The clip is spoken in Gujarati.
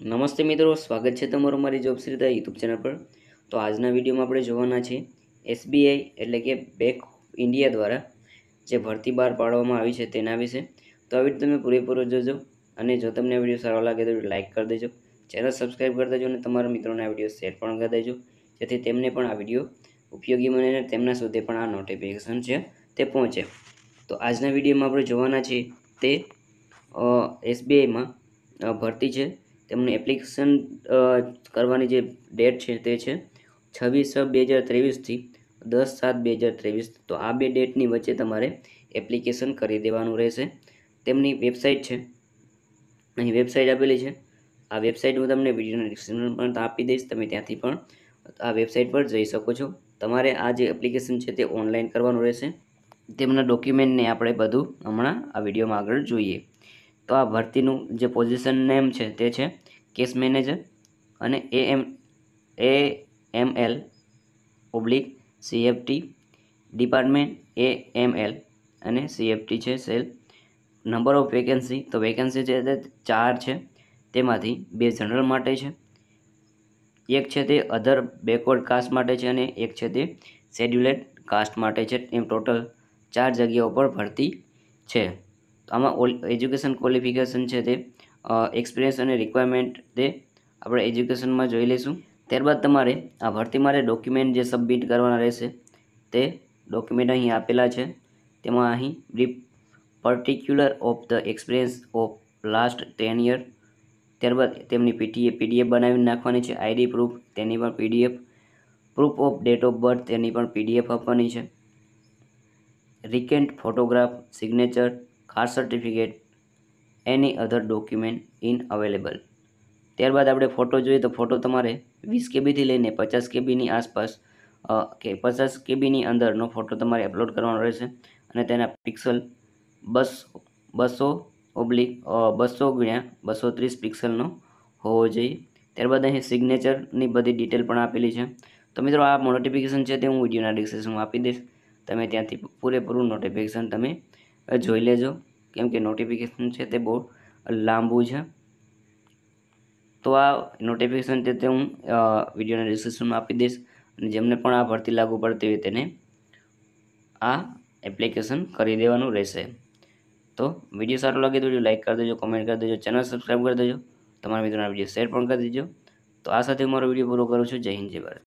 નમસ્તે મિત્રો સ્વાગત છે તમારું મારી જોબ શ્રીતા યુટ્યુબ ચેનલ પર તો આજના વિડીયોમાં આપણે જોવાના છે એસબીઆઈ એટલે કે બેંક ઇન્ડિયા દ્વારા જે ભરતી બહાર પાડવામાં આવી છે તેના વિશે તો આવી તમે પૂરેપૂરો જોજો અને જો તમને આ વિડીયો સારો લાગે તો લાઇક કરી દેજો ચેનલ સબસ્ક્રાઈબ કરી દેજો અને તમારા મિત્રોને આ વિડીયો શેર પણ કરી દેજો જેથી તેમને પણ આ વિડીયો ઉપયોગી બને તેમના સુધી પણ આ નોટિફિકેશન છે તે પહોંચે તો આજના વિડીયોમાં આપણે જોવાના છે તે એસબીઆઈમાં ભરતી છે તેમનું એપ્લિકેશન કરવાની જે ડેટ છે તે છે છવ્વીસ છ બે હજાર ત્રેવીસથી દસ સાત બે હજાર ત્રેવીસ તો આ બે ડેટની વચ્ચે તમારે એપ્લિકેશન કરી દેવાનું રહેશે તેમની વેબસાઇટ છે અહીં વેબસાઇટ આપેલી છે આ વેબસાઇટ હું તમને વિડીયોના ડિસ્ક્રિપ્શન પણ આપી દઈશ તમે ત્યાંથી પણ આ વેબસાઇટ પર જઈ શકો છો તમારે આ જે એપ્લિકેશન છે તે ઓનલાઈન કરવાનું રહેશે તેમના ડોક્યુમેન્ટને આપણે બધું હમણાં આ વિડીયોમાં આગળ જોઈએ તો આ ભરતીનું જે પોઝિશન નેમ છે તે છે કેસ મેનેજર અને A M A M L oblique CFT department A M L અને સીએફટી છે સેલ નંબર ઓફ વેકેન્સી તો વેકેન્સી છે તે ચાર છે તેમાંથી બે જનરલ માટે છે એક છે તે અધર બેકવર્ડ કાસ્ટ માટે છે અને એક છે તે શેડ્યુલેડ કાસ્ટ માટે છે એમ ટોટલ ચાર જગ્યાઓ પર ભરતી છે આમાં એજ્યુકેશન ક્વોલિફિકેશન છે તે એક્સપિરિયન્સ અને રિક્વાયરમેન્ટ તે આપણે એજ્યુકેશનમાં જોઈ લઈશું ત્યારબાદ તમારે આ ભરતી માટે ડોક્યુમેન્ટ જે સબમિટ કરવાના રહેશે તે ડોક્યુમેન્ટ અહીં આપેલા છે તેમાં અહીં brief particular of the experience of last ten year ત્યારબાદ તેમની પીટીએ પીડીએફ બનાવી નાખવાની છે આઈડી પ્રૂફ તેની પણ PDF proof of date of birth તેની પણ પીડીએફ આપવાની છે recent photograph signature or certificate any other document in available ત્યારબાદ આપણે ફોટો જોઈએ તો ફોટો તમારે વીસ કેબીથી લઈને પચાસ કેબીની આસપાસ કે પચાસ કેબીની અંદરનો ફોટો તમારે અપલોડ કરવાનો રહેશે અને તેના પિક્સલ બસ બસો ઓબ્લિક બસો ગુણ્યા બસો ત્રીસ પિક્સલનો હોવો જોઈએ ત્યારબાદ અહીં સિગ્નેચરની બધી ડિટેલ પણ આપેલી છે તો મિત્રો આ નોટિફિકેશન છે તે હું વિડીયોના ડિસ્ક્રિપ્શનમાં આપી દઈશ તમે ત્યાંથી પૂરેપૂરું નોટિફિકેશન તમે જોઈ લેજો કેમ કે નોટિફિકેશન છે તે બહુ લાંબુ છે તો આ નોટિફિકેશન છે તે હું વિડીયોના ડિસ્ક્રિપ્શનમાં આપી દઈશ અને જેમને પણ આ ભરતી લાગુ પડતી હોય તેને આ એપ્લિકેશન કરી દેવાનું રહેશે તો વિડીયો સારો લાગે તો વિડીયો લાઇક કરી દેજો કોમેન્ટ કરી દેજો ચેનલ સબસ્ક્રાઈબ કરી દેજો તમારા મિત્રોના વિડીયો શેર પણ કરી દેજો તો આ સાથે હું મારો વિડીયો પૂરો કરું છું જય હિન્દ જય ભારત